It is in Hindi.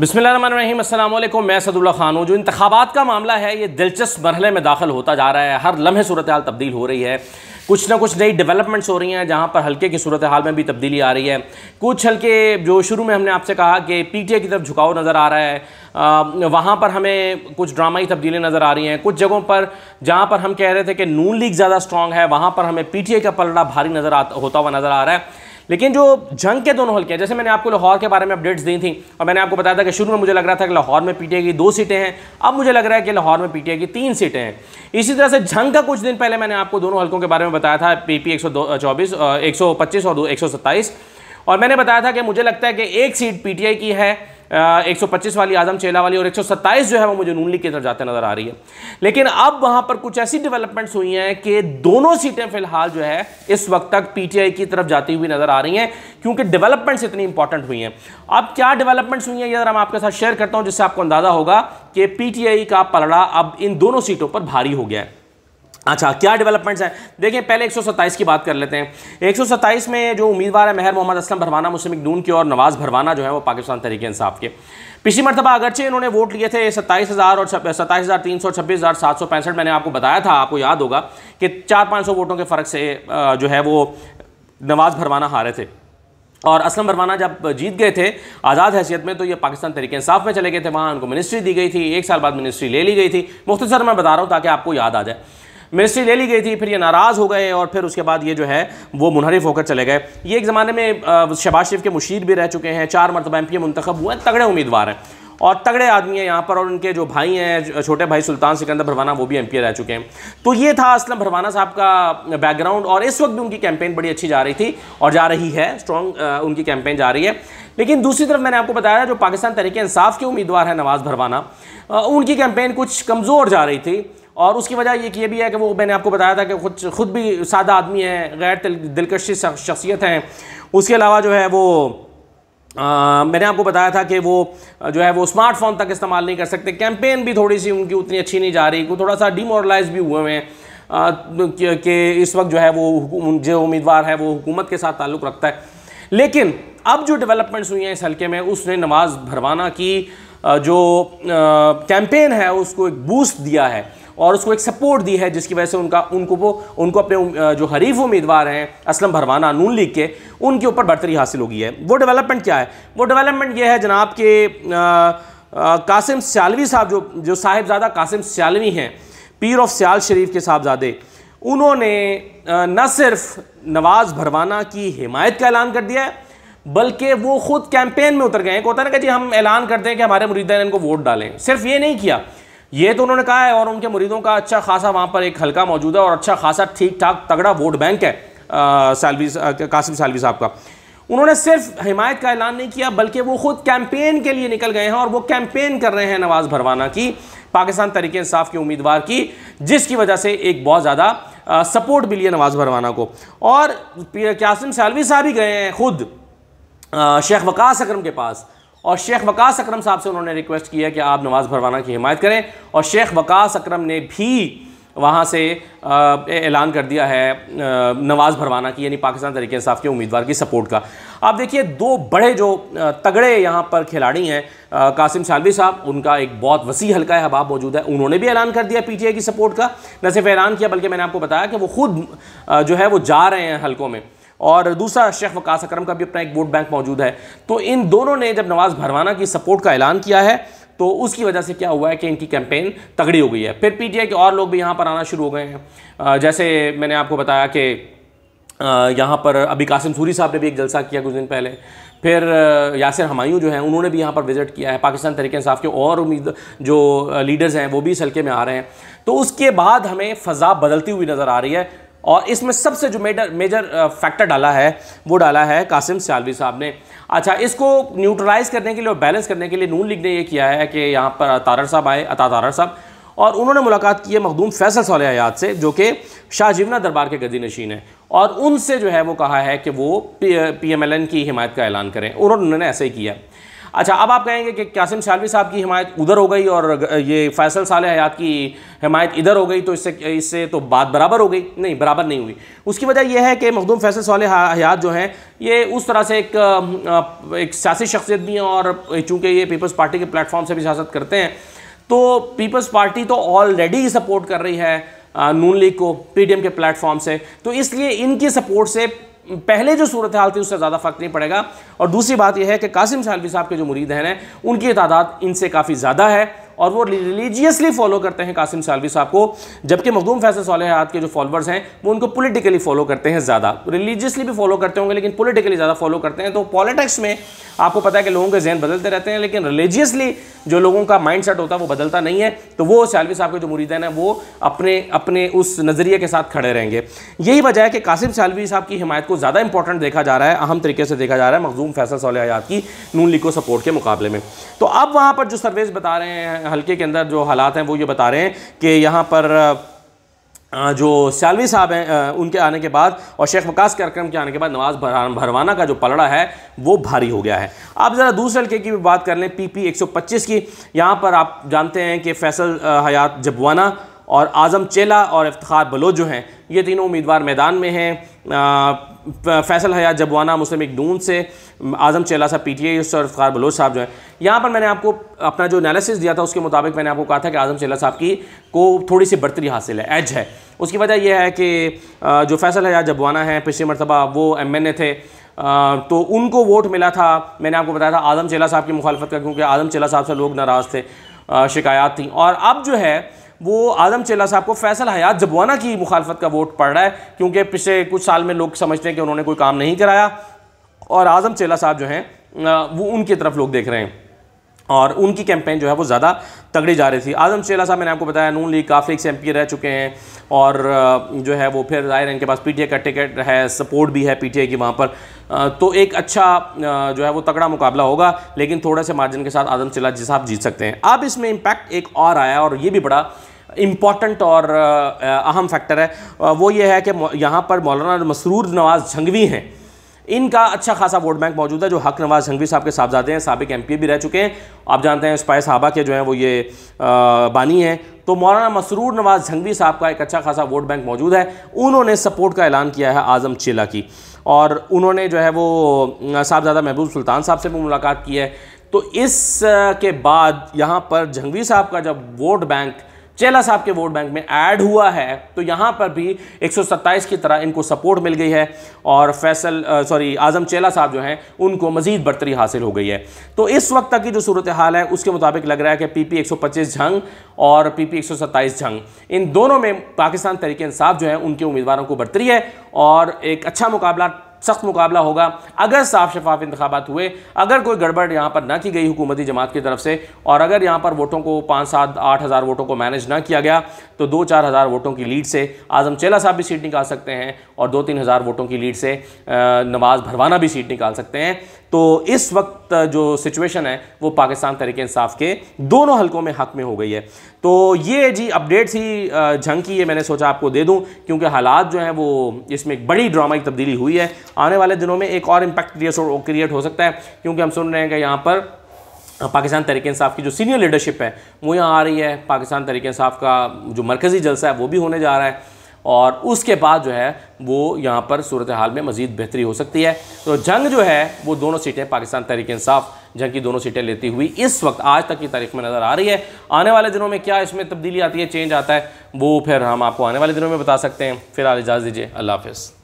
बिसमीम अल्लाम मैं सदुल्ला खान हूँ जो इंतबात का मामला है ये दिलचस्प मरहले में दाखिल होता जा रहा है हर लम्हे सूरत हाल तब्दील हो रही है कुछ ना कुछ नई डेवलपमेंट्स हो रही हैं जहाँ पर हल्के की सूरत हाल में भी तब्दीली आ रही है कुछ हल्के जो शुरू में हमने आपसे कहा कि पी टी ए की तरफ झुकाव नज़र आ रहा है वहाँ पर हमें कुछ ड्रामाई तब्दीलियाँ नज़र आ रही हैं कुछ जगहों पर जहाँ पर हम कह रहे थे कि नून लीग ज़्यादा स्ट्रॉन्ग है वहाँ पर हमें पी टी ए का पलड़ा भारी नज़र होता हुआ नज़र आ रहा है लेकिन जो जंग के दोनों हल्के हैं जैसे मैंने आपको लाहौर के बारे में अपडेट्स दी थी और मैंने आपको बताया था कि शुरू में मुझे लग रहा था कि लाहौर में पीटीआई की दो सीटें हैं अब मुझे लग रहा है कि लाहौर में पीटीआई की तीन सीटें हैं इसी तरह से जंग का कुछ दिन पहले मैंने आपको दोनों हल्कों के बारे में बताया था पी पी एक और एक और मैंने बताया था कि मुझे लगता है कि एक सीट पी की है 125 वाली आजम चेला वाली और 127 जो है वो मुझे नून लीग की तरफ जाते नज़र आ रही है लेकिन अब वहां पर कुछ ऐसी डेवलपमेंट्स हुई हैं कि दोनों सीटें फिलहाल जो है इस वक्त तक पीटीआई की तरफ जाती हुई नज़र आ रही हैं क्योंकि डेवलपमेंट्स इतनी इंपॉर्टेंट हुई हैं अब क्या डेवलपमेंट्स हुई हैं यह मैं आपके साथ शेयर करता हूँ जिससे आपको अंदाज़ा होगा कि पीटीआई का पलड़ा अब इन दोनों सीटों पर भारी हो गया है अच्छा क्या डेवलपमेंट्स हैं देखिए पहले 127 की बात कर लेते हैं 127 में जो उम्मीदवार है मेहर मोहम्मद असलम भरवाना मुस्लिम दून के और नवाज़ भरवाना जो है वो पाकिस्तान तरीके इंसाफ के पिछली मरतबा अगरचे इन्होंने वोट लिए थे सत्ताईस हज़ार और सत्ताईस हज़ार तीन सौ छब्बीस हज़ार सात सौ पैंसठ मैंने आपको बताया था आपको याद होगा कि चार पाँच सौ वोटों के फ़र्क से जो है वो नवाज़ भरवाना हारे थे और असलम भरवाना जब जीत गए थे आज़ाद हैसियत में तो ये पाकिस्तान तरीके इंसाफ में चले गए थे वहाँ उनको मिनिस्ट्री दी गई थी एक साल बाद मिनिस्ट्री ले ली गई थी मुख्तसर मैं बता रहा हूँ ताकि आपको याद आ जाए मिनिस्ट्री ले ली गई थी फिर ये नाराज़ हो गए और फिर उसके बाद ये जो है वो मुनहरफ होकर चले गए ये एक ज़माने में शहबाज शरीफ के मुशीर भी रह चुके हैं चार मरतबा एम पी मंतखब हुए तगड़े उम्मीदवार हैं और तगड़े आदमी हैं यहाँ पर और उनके जो भाई हैं छोटे भाई सुल्तान सिकंदर भरवाना वो भी एम रह चुके हैं तो ये था असलम भरवाना साहब का बैकग्राउंड और इस वक्त भी उनकी कैंपेन बड़ी अच्छी जा रही थी और जा रही है स्ट्रॉन्ग उनकी कैंपेन जा रही है लेकिन दूसरी तरफ मैंने आपको बताया जो पाकिस्तान तरीके इंसाफ के उम्मीदवार हैं नवाज़ भरवाना उनकी कैंपेन कुछ कमज़ोर जा रही थी और उसकी वजह ये कि ये भी है कि वो मैंने आपको बताया था कि खुद खुद भी सादा आदमी है गैर दिलकशी शख्सियत हैं उसके अलावा जो है वो आ, मैंने आपको बताया था कि वो जो है वो स्मार्टफोन तक इस्तेमाल नहीं कर सकते कैंपेन भी थोड़ी सी उनकी उतनी अच्छी नहीं जा रही वो थोड़ा सा डिमोरलाइज भी हुए हुए हैं कि इस वक्त जो है वो जो उम्मीदवार है वो हुकूमत के साथ ताल्लुक़ रखता है लेकिन अब जो डेवलपमेंट्स हुई हैं इस हल्के में उसने नमाज भरवाना की जो कैंपेन है उसको एक बूस्ट दिया है और उसको एक सपोर्ट दी है जिसकी वजह से उनका उनको वो उनको अपने जो हरीफ उम्मीदवार हैं असलम भरवाना नून लीग के उनके ऊपर बढ़तरी हासिल होगी है वो डेवलपमेंट क्या है वो डेवलपमेंट ये है जनाब के आ, कासिम सियालवी साहब जो जो साहिबजादा कासिम सियालवी हैं पीर ऑफ सियाल शरीफ के साहबजादे उन्होंने न सिर्फ नवाज़ भरवाना की हिमायत का ऐलान कर दिया है बल्कि वो खुद कैंपेन में उतर गए हैं होता ना कि जी हम ऐलान करते हैं कि हमारे ने इनको वोट डालें सिर्फ ये नहीं किया ये तो उन्होंने कहा है और उनके मुरीदों का अच्छा खासा वहाँ पर एक हल्का मौजूद है और अच्छा खासा ठीक ठाक तगड़ा वोट बैंक है सालवी कासिम सालवी साहब का उन्होंने सिर्फ हिमायत का ऐलान नहीं किया बल्कि वो खुद कैंपेन के लिए निकल गए हैं और वो कैंपेन कर रहे हैं नवाज भरवाना की पाकिस्तान तरीके इंसाफ के उम्मीदवार की जिसकी वजह से एक बहुत ज़्यादा सपोर्ट मिली है नवाज भरवाना को और कासिम सालवी साहब ही गए हैं खुद शेख वकास अक्रम के पास और शेख वकास अकरम साहब से उन्होंने रिक्वेस्ट किया कि आप नवाज़ भरवाना की हिमायत करें और शेख वकास अकरम ने भी वहाँ से ऐलान कर दिया है नवाज़ भरवाना की यानी पाकिस्तान तरीके इंसाफ के उम्मीदवार की सपोर्ट का आप देखिए दो बड़े जो तगड़े यहाँ पर खिलाड़ी हैं कासिम सालवी साहब उनका एक बहुत वसी हल्का है हबाब मौजूद है उन्होंने भी ऐलान कर दिया पीटीए की सपोर्ट का न सिर्फ ऐलान किया बल्कि मैंने आपको बताया कि वो खुद जो है वो जा रहे हैं हल्कों में और दूसरा शेख वकास अक्रम का भी अपना एक वोट बैंक मौजूद है तो इन दोनों ने जब नवाज़ भरवाना की सपोर्ट का ऐलान किया है तो उसकी वजह से क्या हुआ है कि इनकी कैंपेन तगड़ी हो गई है फिर पीटीआई के और लोग भी यहाँ पर आना शुरू हो गए हैं जैसे मैंने आपको बताया कि यहाँ पर अभी कासिम सूरी साहब ने भी एक जलसा किया कुछ दिन पहले फिर यासिर हमायूं जो हैं उन्होंने भी यहाँ पर विज़िट किया है पाकिस्तान तरीके इंसाफ के और उम्मीद जो लीडर्स हैं वो भी इस हल्के में आ रहे हैं तो उसके बाद हमें फ़जा बदलती हुई नज़र आ रही है और इसमें सबसे जो मेजर मेजर फैक्टर डाला है वो डाला है कासिम सियालवी साहब ने अच्छा इसको न्यूट्रलाइज करने के लिए और बैलेंस करने के लिए नून लीग ने ये किया है कि यहाँ पर तारड़ साहब आए अता तारड़ साहब और उन्होंने मुलाकात की है मखदूम फैसल सौल से जो कि शाहजीवना दरबार के गदी नशीन है और उनसे जो है वो कहा है कि वो पी एम एल एन की हिमायत का ऐलान करें और उन्होंने ऐसे ही किया अच्छा अब आप कहेंगे कि कासिम सालवी साहब की हमायत उधर हो गई और ये फैसल साल हयात की हमायत इधर हो गई तो इससे इससे तो बात बराबर हो गई नहीं बराबर नहीं हुई उसकी वजह यह है कि मखदूम फैसल साल हयात जो हैं ये उस तरह से एक एक सियासी शख्सियत भी हैं और चूँकि ये पीपल्स पार्टी के प्लेटफॉर्म से भी सियासत करते हैं तो पीपल्स पार्टी तो ऑलरेडी सपोर्ट कर रही है नून लीग को पीडीएम के प्लेटफॉर्म से तो इसलिए इनकी सपोर्ट से पहले जो सूरत हाल थी उससे ज़्यादा फ़र्क नहीं पड़ेगा और दूसरी बात यह है कि कासिम सालवी साहब के जो मुरीद हैं उनकी तादाद इनसे काफ़ी ज़्यादा है और वो रिलीजियसली फॉलो करते हैं कासिम सालवी साहब को जबकि मखदूम फैसल सालहत के जो फॉलोअर्स हैं वो उनको पोलिटिकली फॉलो करते हैं ज़्यादा रिलीजियसली भी फॉलो करते होंगे लेकिन पोलिटिकली ज़्यादा फॉलो करते हैं तो पॉलिटिक्स में आपको पता है कि लोगों के जहन बदलते रहते हैं लेकिन रिलीजियसली जो लोगों का माइंड सेट होता है वो बदलता नहीं है तो वो सालवी साहब के जो मुरीदन हैं वो अपने अपने उस नज़रिए के साथ खड़े रहेंगे यही वजह है कि कासिम सालवी साहब की हिमायत को ज़्यादा इंपॉर्टेंट देखा जा रहा है अहम तरीके से देखा जा रहा है मखदूम फैसल साल की नून लीग को सपोर्ट के मुकाबले में तो अब वहाँ पर जो सर्वेज बता रहे हैं हल्के के अंदर जो हालात हैं वो ये बता रहे हैं कि यहाँ पर जो सालवी साहब हैं उनके आने के बाद और शेख वकास कार्यक्रम के आने के बाद नवाज़ भरवाना का जो पलड़ा है वो भारी हो गया है आप ज़रा दूसरे हल्के की भी बात कर लें पी पी एक सौ पच्चीस की यहाँ पर आप जानते हैं कि फैसल हयात जबवाना और आज़म चेला और इफ्तार बलोच जो हैं ये तीनों उम्मीदवार मैदान में हैं फैसल हयात जबवाना मुस्लिम इकदून से आज़म चेला साहब पी टी आई और इफ्तार बलोच साहब जो हैं यहाँ पर मैंने आपको अपना जो एनालिसिस दिया था उसके मुताबिक मैंने आपको कहा था कि आज़म चेला साहब की को थोड़ी सी बढ़तरी हासिल है एज है उसकी वजह यह है कि जो फैसल हयात जबवाना है पिछले मरतबा वो एम एन ए थे आ, तो उनको वोट मिला था मैंने आपको बताया था आज़म चेला साहब की मुखालफत का क्योंकि आज़म चेला साहब से लोग नाराज़ थे शिकायत थी और अब जो है वो आदम चेला साहब को फैसल हयात जबवाना की मुखालफत का वोट पड़ रहा है क्योंकि पिछले कुछ साल में लोग समझते हैं कि उन्होंने कोई काम नहीं कराया और आज़म चेला साहब जो हैं वो उनकी तरफ लोग देख रहे हैं और उनकी कैंपेन जो है वो ज़्यादा तगड़ी जा रही थी आजम चेला साहब मैंने आपको बताया नून लीग काफ़ी एक से एम रह चुके हैं और जो है वो फिर ज़ाहिर इनके पास पीटीए का टिकट है सपोर्ट भी है पीटीए की वहाँ पर तो एक अच्छा जो है वो तगड़ा मुकाबला होगा लेकिन थोड़े से मार्जिन के साथ आजम चेला जी साहब जीत सकते हैं अब इसमें इम्पैक्ट एक और आया और ये भी बड़ा इम्पॉर्टेंट और uh, uh, अहम फैक्टर है uh, वो ये है कि यहाँ पर मौलाना मसरूर नवाज़ झंगवी हैं इनका अच्छा खासा वोट बैंक मौजूद है जो हक नवाज झंगवी साहब के साहबजादे हैं सबक एम भी रह चुके हैं आप जानते हैं स्पाई साहबा के जो हैं वो ये बानी हैं तो मौलाना मसरूर नवाज झंगवी साहब का एक अच्छा खासा वोट बैंक मौजूद है उन्होंने सपोर्ट का ऐलान किया है आज़म चेला की और उन्होंने जो है वो साहबजादा महबूब सुल्तान साहब से भी मुलाकात की है तो इस के बाद यहाँ पर झंगवी साहब का जब वोट बैंक चेला साहब के वोट बैंक में ऐड हुआ है तो यहाँ पर भी 127 की तरह इनको सपोर्ट मिल गई है और फैसल सॉरी आज़म चेला साहब जो हैं उनको मजीद बढ़तरी हासिल हो गई है तो इस वक्त तक की जो सूरत हाल है उसके मुताबिक लग रहा है कि पीपी 125 झंग और पीपी 127 झंग इन दोनों में पाकिस्तान तरीके इंसाफ जो है उनके उम्मीदवारों को बढ़तरी है और एक अच्छा मुकाबला सख्त मुकाबला होगा अगर साफ शफाफ इंतबात हुए अगर कोई गड़बड़ यहाँ पर ना की गई हुकूमती जमात की तरफ से और अगर यहाँ पर वोटों को पाँच सात आठ हज़ार वोटों को मैनेज ना किया गया तो दो चार हज़ार वोटों की लीड से आजम चेला साहब भी सीट निकाल सकते हैं और दो तीन हज़ार वोटों की लीड से नवाज़ भरवाना भी सीट निकाल सकते हैं तो इस वक्त वक्त जो सिचुएशन है वो पाकिस्तान तरीके इंसाफ के दोनों हलकों में हक में हो गई है तो ये जी अपडेट्स ही झंग की ये मैंने सोचा आपको दे दूं क्योंकि हालात जो हैं वो इसमें एक बड़ी ड्रामा की तब्दीली हुई है आने वाले दिनों में एक और इम्पैक्ट क्रिएट हो सकता है क्योंकि हम सुन रहे हैं कि यहाँ पर पाकिस्तान तरीके इंसाफ की जो सीनियर लीडरशिप है वो यहाँ आ रही है पाकिस्तान तरीके इंसाफ का जो मरकज़ी जलसा है वो भी होने जा रहा है और उसके बाद जो है वो यहाँ पर सूरत हाल में मजीद बेहतरी हो सकती है तो जंग जो है वो दोनों सीटें पाकिस्तान तहरीक इंसाफ जंग की दोनों सीटें लेती हुई इस वक्त आज तक की तारीख में नज़र आ रही है आने वाले दिनों में क्या इसमें तब्दीली आती है चेंज आता है वो फिर हम आपको आने वाले दिनों में बता सकते हैं फिलहाल इजाज़ दीजिए अल्लाह हाफ़